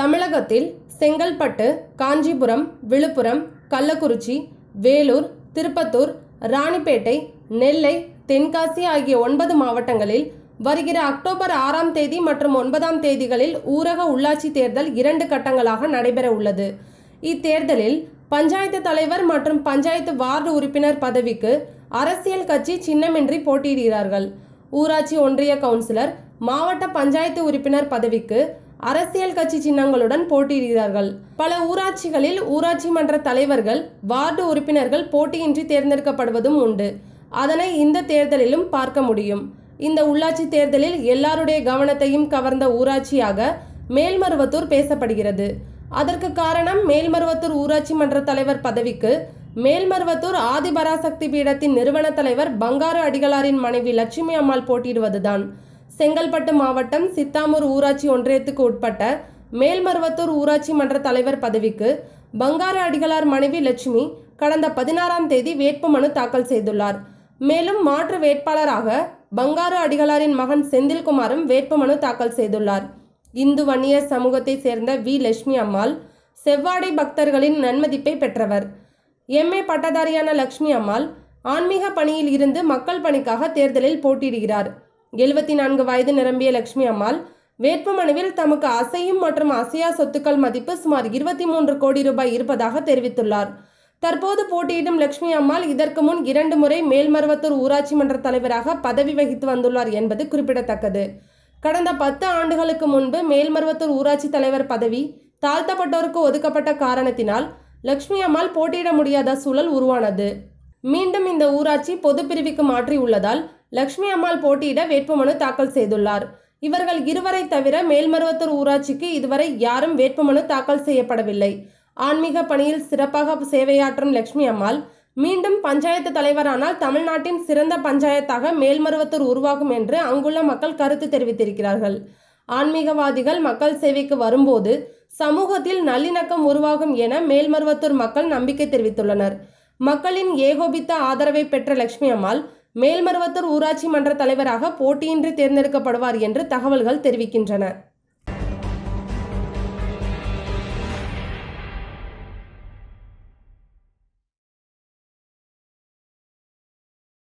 தமிழகத்தில் செங்கல்பட்டு காஞ்சிபுரம் விழுப்புரம் கள்ளக்குறிச்சி வேலூர் திருப்பத்தூர் ராணிப்பேட்டை நெல்லை தென்காசி ஆகிய ஒன்பது மாவட்டங்களில் வருகிற அக்டோபர் ஆறாம் தேதி மற்றும் ஒன்பதாம் தேதிகளில் ஊரக உள்ளாட்சி தேர்தல் இரண்டு கட்டங்களாக நடைபெற உள்ளது இத்தேர்தலில் பஞ்சாயத்து தலைவர் மற்றும் பஞ்சாயத்து வார்டு உறுப்பினர் பதவிக்கு அரசியல் கட்சி சின்னமின்றி போட்டியிடுகிறார்கள் ஊராட்சி ஒன்றிய கவுன்சிலர் மாவட்ட பஞ்சாயத்து உறுப்பினர் பதவிக்கு அரசியல் கட்சி சின்னங்களுடன் போட்டியிடுகிறார்கள் பல ஊராட்சிகளில் ஊராட்சி மன்ற தலைவர்கள் வார்டு உறுப்பினர்கள் போட்டியின்றி தேர்ந்தெடுக்கப்படுவதும் உண்டு அதனை இந்த தேர்தலிலும் பார்க்க முடியும் இந்த உள்ளாட்சி தேர்தலில் எல்லாருடைய கவனத்தையும் கவர்ந்த ஊராட்சியாக மேல்மருவத்தூர் பேசப்படுகிறது அதற்கு காரணம் மேல்மருவத்தூர் ஊராட்சி மன்ற தலைவர் பதவிக்கு மேல்மருவத்தூர் ஆதிபராசக்தி பீடத்தின் நிறுவன தலைவர் பங்காரு அடிகளாரின் மனைவி லட்சுமி அம்மாள் போட்டியிடுவதுதான் செங்கல்பட்டு மாவட்டம் சித்தாமூர் ஊராட்சி ஒன்றியத்துக்கு உட்பட்ட மேல்மருவத்தூர் ஊராட்சி மன்ற தலைவர் பதவிக்கு பங்கார அடிகளார் மனைவி லட்சுமி கடந்த பதினாறாம் தேதி வேட்புமனு தாக்கல் செய்துள்ளார் மேலும் மாற்று வேட்பாளராக பங்காரு அடிகளாரின் மகன் செந்தில்குமாரும் வேட்புமனு தாக்கல் செய்துள்ளார் இந்து வன்னியர் சமூகத்தை சேர்ந்த வி லட்சுமி அம்மாள் செவ்வாடை பக்தர்களின் நன்மதிப்பை பெற்றவர் எம்ஏ பட்டதாரியான லட்சுமி அம்மாள் ஆன்மீக பணியில் இருந்து மக்கள் பணிக்காக தேர்தலில் போட்டியிடுகிறார் எழுபத்தி நான்கு வயது நிரம்பிய லட்சுமி அம்மாள் வேட்புமனுவில் தமக்கு அசையும் மற்றும் அசையா சொத்துக்கள் மதிப்பு சுமார் இருபத்தி மூன்று கோடி ரூபாய் இருப்பதாக தெரிவித்துள்ளார் தற்போது போட்டியிடும் லட்சுமி அம்மாள் இதற்கு முன் இரண்டு முறை மேல்மருவத்தூர் ஊராட்சி மன்ற தலைவராக பதவி வகித்து வந்துள்ளார் என்பது குறிப்பிடத்தக்கது கடந்த பத்து ஆண்டுகளுக்கு முன்பு மேல்மருவத்தூர் ஊராட்சி தலைவர் பதவி தாழ்த்தப்பட்டோருக்கு ஒதுக்கப்பட்ட காரணத்தினால் லட்சுமி அம்மாள் போட்டியிட முடியாத சூழல் உருவானது மீண்டும் இந்த ஊராட்சி பொது பிரிவுக்கு உள்ளதால் லக்ஷ்மி அம்மாள் போட்டியிட வேட்புமனு தாக்கல் செய்துள்ளார் இவர்கள் இருவரை தவிர மேல்மருவத்தூர் ஊராட்சிக்கு இதுவரை யாரும் வேட்புமனு தாக்கல் செய்யப்படவில்லை ஆன்மீக பணியில் சிறப்பாக சேவையாற்றும் லக்ஷ்மி அம்மாள் மீண்டும் பஞ்சாயத்து தலைவரானால் தமிழ்நாட்டின் சிறந்த பஞ்சாயத்தாக மேல்மருவத்தூர் உருவாகும் என்று அங்குள்ள மக்கள் கருத்து தெரிவித்திருக்கிறார்கள் ஆன்மீகவாதிகள் மக்கள் சேவைக்கு வரும்போது சமூகத்தில் நல்லிணக்கம் உருவாகும் என மேல்மருவத்தூர் மக்கள் நம்பிக்கை தெரிவித்துள்ளனர் மக்களின் ஏகோபித்த ஆதரவை பெற்ற லட்சுமி அம்மாள் மேல்மருவத்தூர் ஊராட்சி மன்ற தலைவராக போட்டியின்றி தேர்ந்தெடுக்கப்படுவார் என்று தகவல்கள் தெரிவிக்கின்றன